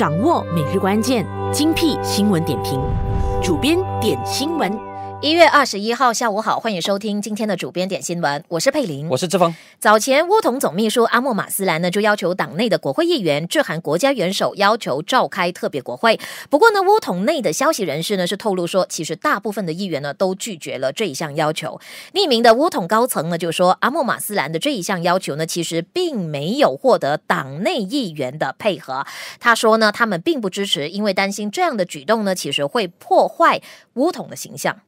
掌握每日关键精辟新闻点评，主编点新闻。一月二十一号下午好，欢迎收听今天的主编点新闻，我是佩林，我是志峰。早前，乌统总秘书阿莫马斯兰呢，就要求党内的国会议员致函国家元首，要求召开特别国会。不过呢，乌统内的消息人士呢，是透露说，其实大部分的议员呢，都拒绝了这一项要求。匿名的乌统高层呢，就说阿莫马斯兰的这一项要求呢，其实并没有获得党内议员的配合。他说呢，他们并不支持，因为担心这样的举动呢，其实会破坏乌统的形象。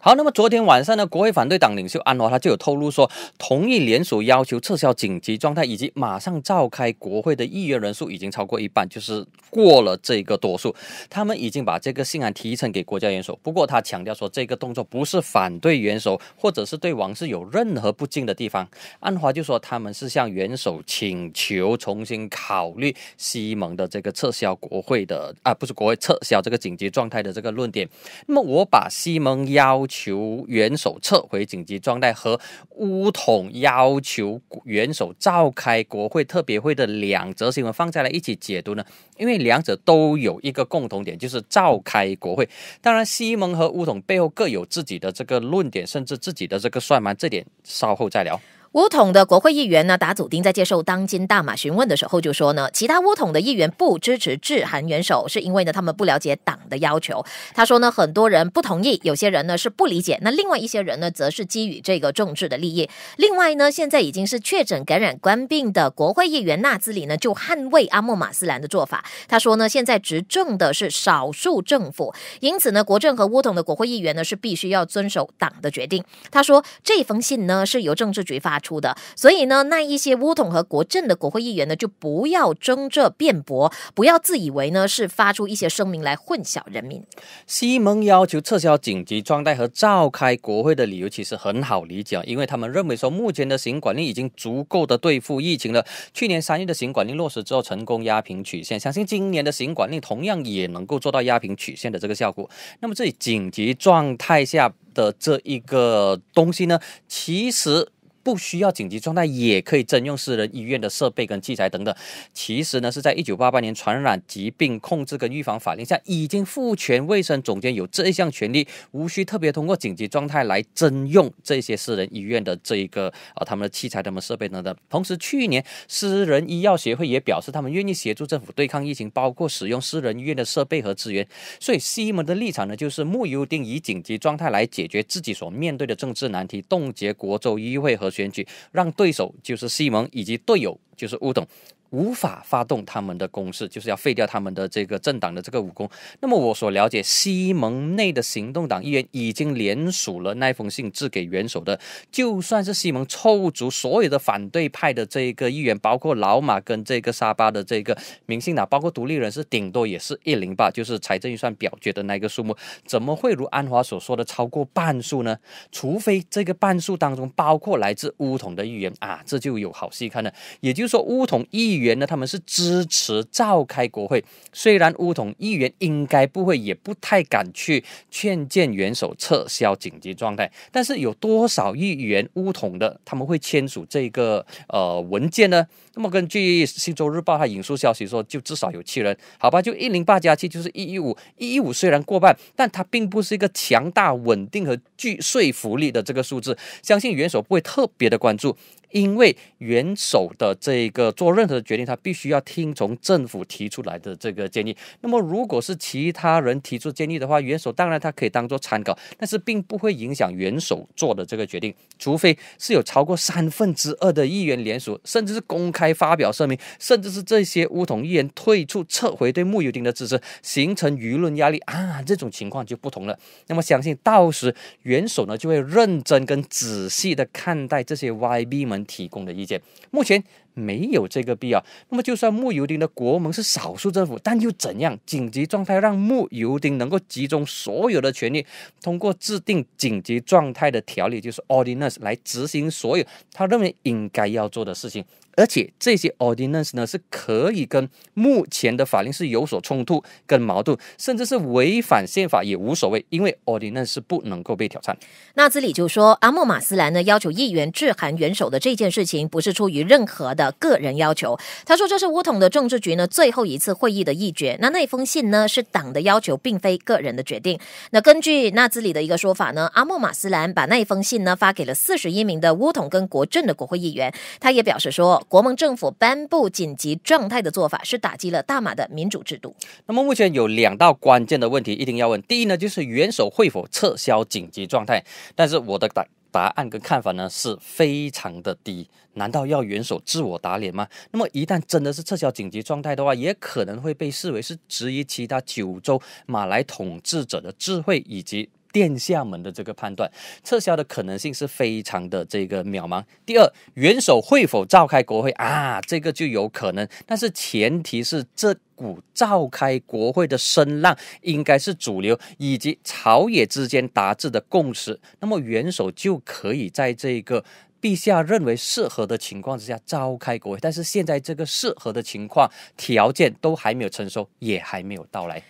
好，那么昨天晚上呢，国会反对党领袖安华他就有透露说，同意联署要求撤销紧急状态以及马上召开国会的议员人数已经超过一半，就是过了这个多数。他们已经把这个信函提呈给国家元首。不过他强调说，这个动作不是反对元首，或者是对王室有任何不敬的地方。安华就说他们是向元首请求重新考虑西蒙的这个撤销国会的啊，不是国会撤销这个紧急状态的这个论点。那么我把西蒙压。要求元首撤回紧急状态和乌统要求元首召开国会特别会的两则新闻放在了一起解读呢？因为两者都有一个共同点，就是召开国会。当然，西蒙和乌统背后各有自己的这个论点，甚至自己的这个算盘，这点稍后再聊。乌统的国会议员呢，达祖丁在接受《当今大马》询问的时候就说呢，其他乌统的议员不支持致函元首，是因为呢他们不了解党的要求。他说呢，很多人不同意，有些人呢是不理解，那另外一些人呢，则是基于这个政治的利益。另外呢，现在已经是确诊感染官病的国会议员纳兹里呢，就捍卫阿莫马斯兰的做法。他说呢，现在执政的是少数政府，因此呢，国政和乌统的国会议员呢是必须要遵守党的决定。他说，这封信呢是由政治局发。出的，所以呢，那一些乌统和国政的国会议员呢，就不要争这辩驳，不要自以为呢是发出一些声明来混淆人民。西蒙要求撤销紧急状态和召开国会的理由，其实很好理解，因为他们认为说，目前的行管令已经足够的对付疫情了。去年三月的行管令落实之后，成功压平曲线，相信今年的行管令同样也能够做到压平曲线的这个效果。那么，这紧急状态下的这一个东西呢，其实。不需要紧急状态也可以征用私人医院的设备跟器材等等。其实呢，是在一九八八年《传染疾病控制跟预防法令》下，已经赋权卫生总监有这一项权利，无需特别通过紧急状态来征用这些私人医院的这一个啊他们的器材、他们设备等等。同时，去年私人医药协会也表示，他们愿意协助政府对抗疫情，包括使用私人医院的设备和资源。所以，西门的立场呢，就是木有定以紧急状态来解决自己所面对的政治难题，冻结国州议会和。选举让对手就是西蒙，以及队友就是乌董。无法发动他们的攻势，就是要废掉他们的这个政党的这个武功。那么我所了解，西蒙内的行动党议员已经联署了那封信，致给元首的。就算是西蒙凑足所有的反对派的这个议员，包括老马跟这个沙巴的这个民兴党，包括独立人士，顶多也是一零八，就是财政预算表决的那个数目。怎么会如安华所说的超过半数呢？除非这个半数当中包括来自乌统的议员啊，这就有好戏看了。也就是说，乌统议。员呢？他们是支持召开国会。虽然乌统议员应该不会，也不太敢去劝谏元首撤销紧急状态，但是有多少议员乌统的他们会签署这个呃文件呢？那么根据《新州日报》他引述消息说，就至少有七人。好吧，就一零八加七就是一一五，一一五虽然过半，但它并不是一个强大、稳定和具说服力的这个数字。相信元首不会特别的关注。因为元首的这个做任何的决定，他必须要听从政府提出来的这个建议。那么，如果是其他人提出建议的话，元首当然他可以当做参考，但是并不会影响元首做的这个决定。除非是有超过三分之二的议员联署，甚至是公开发表声明，甚至是这些乌统议员退出、撤回对穆尤丁的支持，形成舆论压力啊，这种情况就不同了。那么，相信到时元首呢就会认真跟仔细的看待这些 YB 们。提供的意见，目前没有这个必要。那么，就算穆尤丁的国盟是少数政府，但又怎样？紧急状态让穆尤丁能够集中所有的权利，通过制定紧急状态的条例，就是 ordinance，来执行所有他认为应该要做的事情。而且这些 ordinance 呢，是可以跟目前的法令是有所冲突、跟矛盾，甚至是违反宪法也无所谓，因为 ordinance 是不能够被挑战。纳兹里就说，阿莫马斯兰呢要求议员致函元首的这件事情，不是出于任何的个人要求。他说，这是乌统的政治局呢最后一次会议的议决。那那封信呢，是党的要求，并非个人的决定。那根据纳兹里的一个说法呢，阿莫马斯兰把那一封信呢发给了四十一名的乌统跟国政的国会议员。他也表示说。国盟政府颁布紧急状态的做法是打击了大马的民主制度。那么目前有两道关键的问题一定要问：第一呢，就是元首会否撤销紧急状态？但是我的答答案跟看法呢是非常的低。难道要元首自我打脸吗？那么一旦真的是撤销紧急状态的话，也可能会被视为是质疑其他九州马来统治者的智慧以及。殿下们的这个判断，撤销的可能性是非常的这个渺茫。第二，元首会否召开国会啊？这个就有可能，但是前提是这股召开国会的声浪应该是主流，以及朝野之间达致的共识。那么，元首就可以在这个。陛下认为适合的情况之下召开国会，但是现在这个适合的情况条件都还没有成熟，也还没有到来。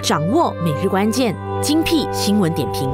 掌握每日关键精辟新闻点评，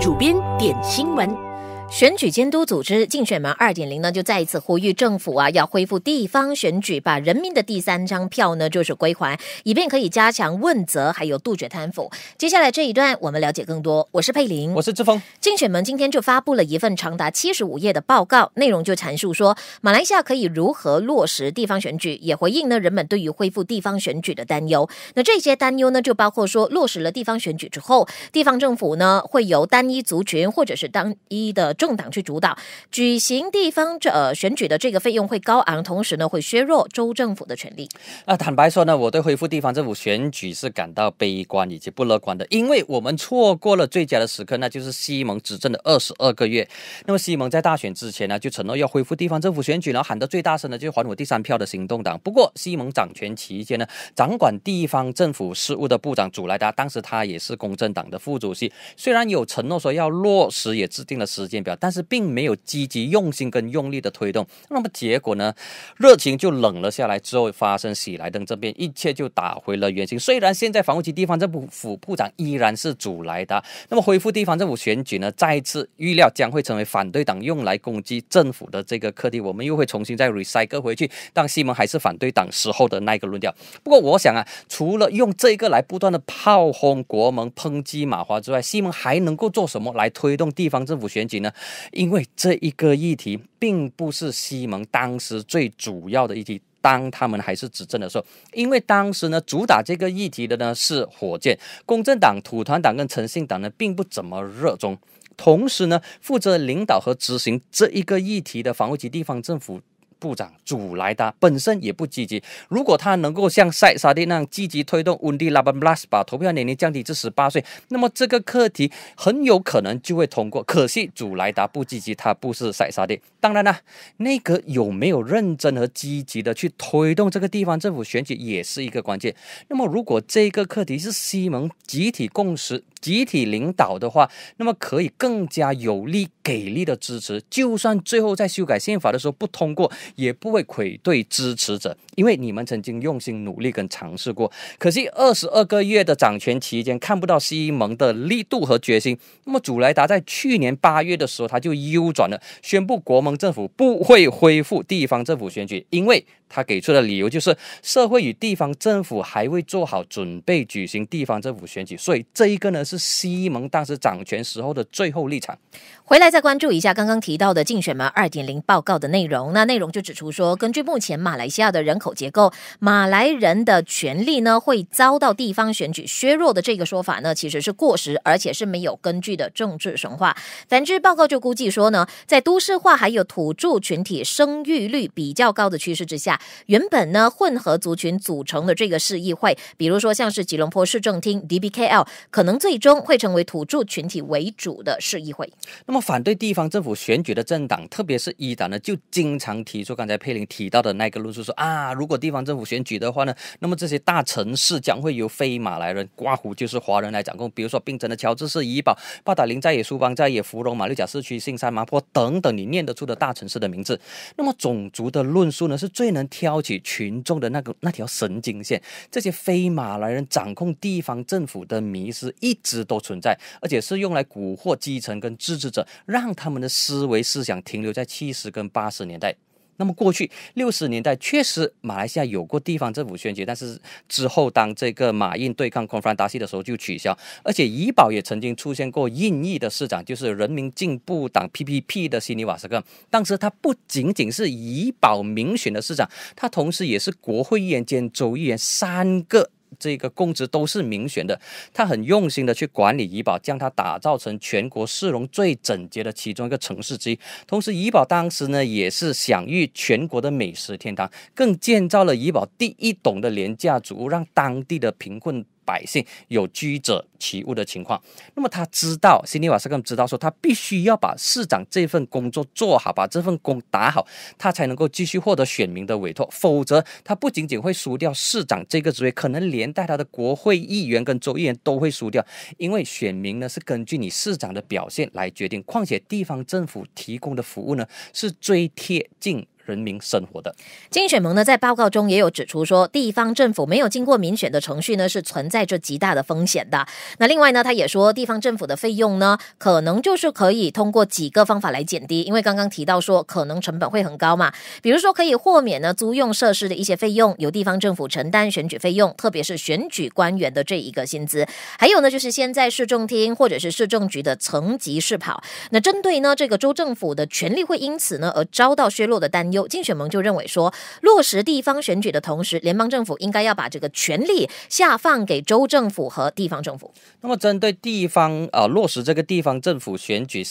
主编点新闻。选举监督组织“竞选门 2.0” 呢，就再一次呼吁政府啊，要恢复地方选举，把人民的第三张票呢，就是归还，以便可以加强问责，还有杜绝贪腐。接下来这一段，我们了解更多。我是佩林，我是志峰。竞选门今天就发布了一份长达七十五页的报告，内容就阐述说，马来西亚可以如何落实地方选举，也回应了人们对于恢复地方选举的担忧。那这些担忧呢，就包括说，落实了地方选举之后，地方政府呢，会由单一族群或者是单一的。政党去主导举行地方这选举的这个费用会高昂，同时呢会削弱州政府的权利。啊，坦白说呢，我对恢复地方政府选举是感到悲观以及不乐观的，因为我们错过了最佳的时刻，那就是西蒙执政的二十二个月。那么西蒙在大选之前呢，就承诺要恢复地方政府选举，然后喊得最大声的就是还我第三票的行动党。不过西蒙掌权期间呢，掌管地方政府事务的部长祖莱达当时他也是公正党的副主席，虽然有承诺说要落实，也制定了时间。但是并没有积极用心跟用力的推动，那么结果呢？热情就冷了下来。之后发生喜来登这边一切就打回了原形。虽然现在防务及地方政府部长依然是主来的，那么恢复地方政府选举呢？再次预料将会成为反对党用来攻击政府的这个课题。我们又会重新再 recycle 回去。但西蒙还是反对党时候的那个论调。不过我想啊，除了用这个来不断的炮轰国盟、抨击马华之外，西蒙还能够做什么来推动地方政府选举呢？因为这一个议题并不是西蒙当时最主要的议题。当他们还是执政的时候，因为当时呢主打这个议题的呢是火箭公正党、土团党跟诚信党呢并不怎么热衷。同时呢，负责领导和执行这一个议题的防务及地方政府。部长祖莱达本身也不积极，如果他能够像塞沙蒂那样积极推动温迪拉 d l 斯把投票年龄降低至十八岁，那么这个课题很有可能就会通过。可惜祖莱达不积极，他不是塞沙蒂。当然了，内阁有没有认真和积极的去推动这个地方政府选举也是一个关键。那么，如果这个课题是西蒙集体共识、集体领导的话，那么可以更加有力、给力的支持。就算最后在修改宪法的时候不通过。也不会愧对支持者，因为你们曾经用心努力跟尝试过。可惜二十二个月的掌权期间看不到西蒙的力度和决心。那么祖莱达在去年八月的时候他就优转了，宣布国盟政府不会恢复地方政府选举，因为他给出的理由就是社会与地方政府还未做好准备举行地方政府选举。所以这一个呢是西蒙当时掌权时候的最后立场。回来再关注一下刚刚提到的竞选门二点零报告的内容，那内容就。就指出说，根据目前马来西亚的人口结构，马来人的权利呢会遭到地方选举削弱的这个说法呢，其实是过时而且是没有根据的政治神话。反之，报告就估计说呢，在都市化还有土著群体生育率比较高的趋势之下，原本呢混合族群组成的这个市议会，比如说像是吉隆坡市政厅 DBKL，可能最终会成为土著群体为主的市议会。那么，反对地方政府选举的政党，特别是伊党呢，就经常提。就刚才佩林提到的那个论述说啊，如果地方政府选举的话呢，那么这些大城市将会由非马来人、刮胡就是华人来掌控。比如说，槟城的乔治市、怡保、八达岭再也、苏邦再也、芙蓉、马六甲市区、新山、麻坡等等，你念得出的大城市的名字。那么种族的论述呢，是最能挑起群众的那个那条神经线。这些非马来人掌控地方政府的迷失一直都存在，而且是用来蛊惑基层跟支持者，让他们的思维思想停留在七十跟八十年代。那么过去六十年代确实马来西亚有过地方政府选举，但是之后当这个马印对抗 c o n f r o n t a t i 的时候就取消，而且怡保也曾经出现过印裔的市长，就是人民进步党 PPP 的悉尼瓦斯克，当时他不仅仅是怡保民选的市长，他同时也是国会议员兼州议员三个。这个供职都是民选的，他很用心的去管理怡保，将它打造成全国市容最整洁的其中一个城市之一。同时，怡保当时呢也是享誉全国的美食天堂，更建造了怡保第一栋的廉价组屋，让当地的贫困。百姓有居者其屋的情况，那么他知道，辛尼瓦斯更知道说，他必须要把市长这份工作做好，把这份工打好，他才能够继续获得选民的委托，否则他不仅仅会输掉市长这个职位，可能连带他的国会议员跟州议员都会输掉，因为选民呢是根据你市长的表现来决定，况且地方政府提供的服务呢是最贴近。人民生活的金选盟呢，在报告中也有指出说，地方政府没有经过民选的程序呢，是存在着极大的风险的。那另外呢，他也说，地方政府的费用呢，可能就是可以通过几个方法来减低，因为刚刚提到说，可能成本会很高嘛。比如说，可以豁免呢租用设施的一些费用，由地方政府承担选举费用，特别是选举官员的这一个薪资。还有呢，就是现在市政厅或者是市政局的层级试跑。那针对呢这个州政府的权力会因此呢而遭到削弱的担忧。有竞选盟就认为说，落实地方选举的同时，联邦政府应该要把这个权力下放给州政府和地方政府。那么，针对地方啊，落实这个地方政府选举，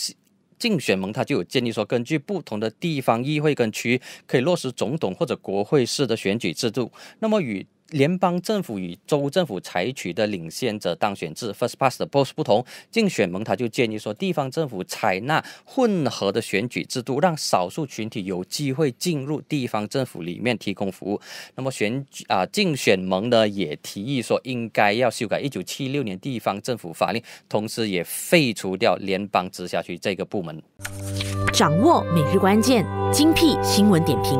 竞选盟他就有建议说，根据不同的地方议会跟区，可以落实总统或者国会式的选举制度。那么与联邦政府与州政府采取的领先者当选制 （first past the post） 不同，竞选盟他就建议说，地方政府采纳混合的选举制度，让少数群体有机会进入地方政府里面提供服务。那么，选举啊，竞选盟呢也提议说，应该要修改一九七六年地方政府法令，同时也废除掉联邦直辖区这个部门。掌握每日关键，精辟新闻点评，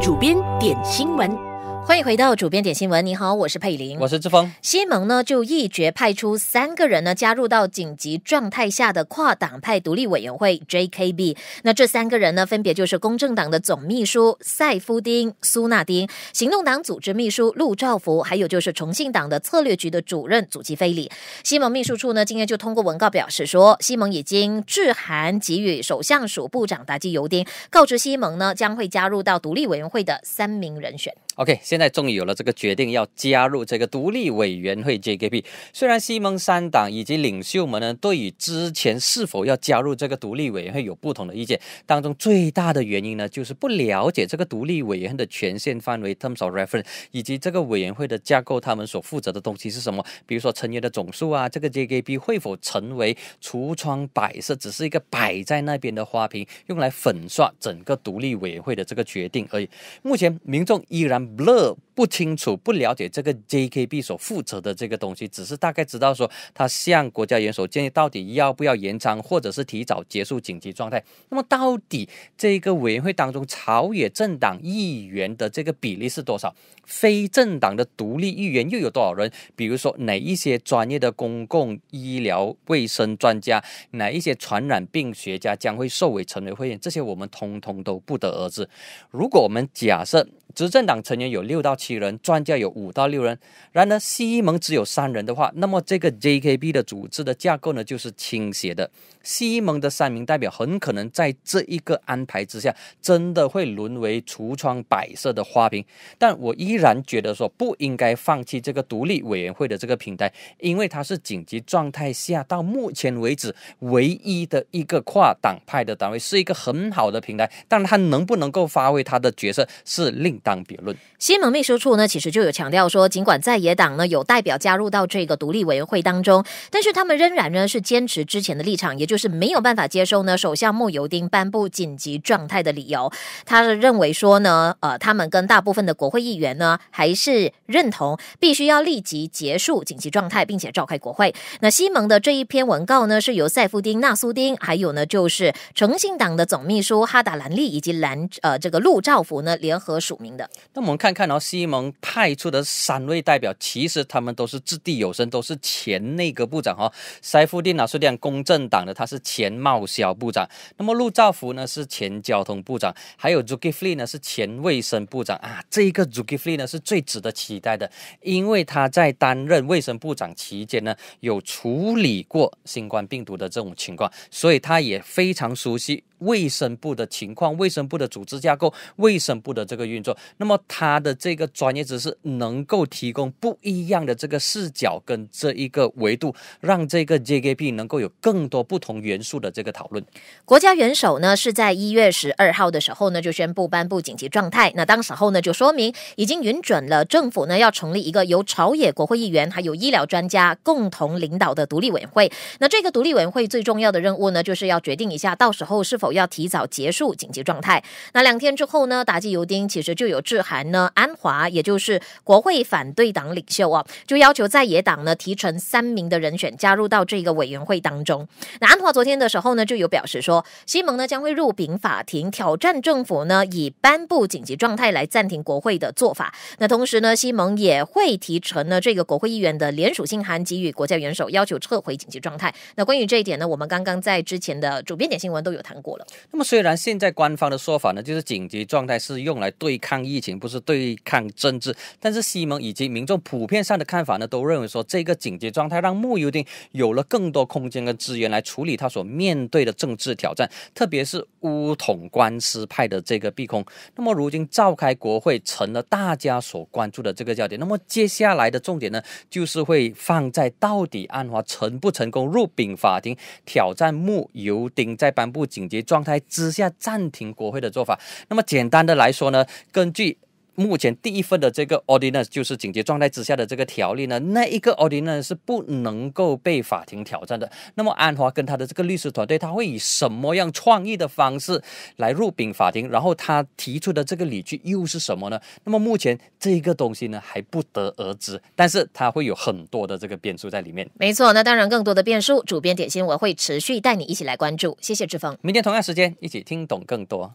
主编点新闻。欢迎回到主编点新闻。你好，我是佩玲，我是志峰。西蒙呢就一决派出三个人呢加入到紧急状态下的跨党派独立委员会 JKB。那这三个人呢，分别就是公正党的总秘书塞夫丁、苏纳丁、行动党组织秘书陆兆福，还有就是重庆党的策略局的主任祖基菲里。西蒙秘书处呢今天就通过文告表示说，西蒙已经致函给予首相署部长达基尤丁，告知西蒙呢将会加入到独立委员会的三名人选。O.K. 现在终于有了这个决定，要加入这个独立委员会 J.K.P.。虽然西蒙三党以及领袖们呢，对于之前是否要加入这个独立委员会有不同的意见。当中最大的原因呢，就是不了解这个独立委员会的权限范围 （terms of reference） 以及这个委员会的架构，他们所负责的东西是什么。比如说成员的总数啊，这个 J.K.P. 会否成为橱窗摆设，只是一个摆在那边的花瓶，用来粉刷整个独立委员会的这个决定而已。目前民众依然。blur 不清楚，不了解这个 JKB 所负责的这个东西，只是大概知道说，他向国家元首建议到底要不要延长，或者是提早结束紧急状态。那么，到底这个委员会当中朝野政党议员的这个比例是多少？非政党的独立议员又有多少人？比如说哪一些专业的公共医疗卫生专家、哪一些传染病学家将会受委成为会员？这些我们通通都不得而知。如果我们假设执政党成员有六到七人，专家有五到六人，然而西蒙只有三人的话，那么这个 JKP 的组织的架构呢就是倾斜的。西蒙的三名代表很可能在这一个安排之下，真的会沦为橱窗摆设的花瓶。但我依依然觉得说不应该放弃这个独立委员会的这个平台，因为它是紧急状态下到目前为止唯一的一个跨党派的单位，是一个很好的平台。但他能不能够发挥他的角色是另当别论。西蒙秘书处呢，其实就有强调说，尽管在野党呢有代表加入到这个独立委员会当中，但是他们仍然呢是坚持之前的立场，也就是没有办法接受呢首相莫尤丁颁布紧急状态的理由。他认为说呢，呃，他们跟大部分的国会议员呢。还是认同必须要立即结束紧急状态，并且召开国会。那西蒙的这一篇文告呢，是由塞夫丁、纳苏丁，还有呢就是诚信党的总秘书哈达兰利以及兰呃这个陆兆福呢联合署名的。那我们看看，哦，西蒙派出的三位代表，其实他们都是掷地有声，都是前内阁部长哈。塞夫丁、纳苏丁，公正党的他是前贸销部长；那么陆兆福呢是前交通部长，还有 Zuki Fli 呢是前卫生部长啊。这一个 Zuki Fli。那是最值得期待的，因为他在担任卫生部长期间呢，有处理过新冠病毒的这种情况，所以他也非常熟悉。卫生部的情况，卫生部的组织架构，卫生部的这个运作，那么他的这个专业知识能够提供不一样的这个视角跟这一个维度，让这个 JGP 能够有更多不同元素的这个讨论。国家元首呢是在一月十二号的时候呢就宣布颁布紧急状态，那当时候呢就说明已经允准了政府呢要成立一个由朝野国会议员还有医疗专家共同领导的独立委员会。那这个独立委员会最重要的任务呢就是要决定一下到时候是否。要提早结束紧急状态。那两天之后呢，打击油丁其实就有致函呢安华，也就是国会反对党领袖啊，就要求在野党呢提成三名的人选加入到这个委员会当中。那安华昨天的时候呢，就有表示说，西蒙呢将会入禀法庭挑战政府呢以颁布紧急状态来暂停国会的做法。那同时呢，西蒙也会提成呢这个国会议员的联署信函，给予国家元首要求撤回紧急状态。那关于这一点呢，我们刚刚在之前的主编点新闻都有谈过。那么，虽然现在官方的说法呢，就是紧急状态是用来对抗疫情，不是对抗政治。但是，西蒙以及民众普遍上的看法呢，都认为说，这个紧急状态让穆尤丁有了更多空间跟资源来处理他所面对的政治挑战，特别是乌统官司派的这个避空。那么，如今召开国会成了大家所关注的这个焦点。那么，接下来的重点呢，就是会放在到底安华成不成功入禀法庭挑战穆尤丁在颁布紧急。状态之下暂停国会的做法。那么简单的来说呢，根据。目前第一份的这个 ordinance 就是紧急状态之下的这个条例呢，那一个 ordinance 是不能够被法庭挑战的。那么安华跟他的这个律师团队，他会以什么样创意的方式来入禀法庭？然后他提出的这个理据又是什么呢？那么目前这个东西呢还不得而知，但是他会有很多的这个变数在里面。没错，那当然更多的变数，主编点心我会持续带你一起来关注。谢谢志峰，明天同样时间一起听懂更多。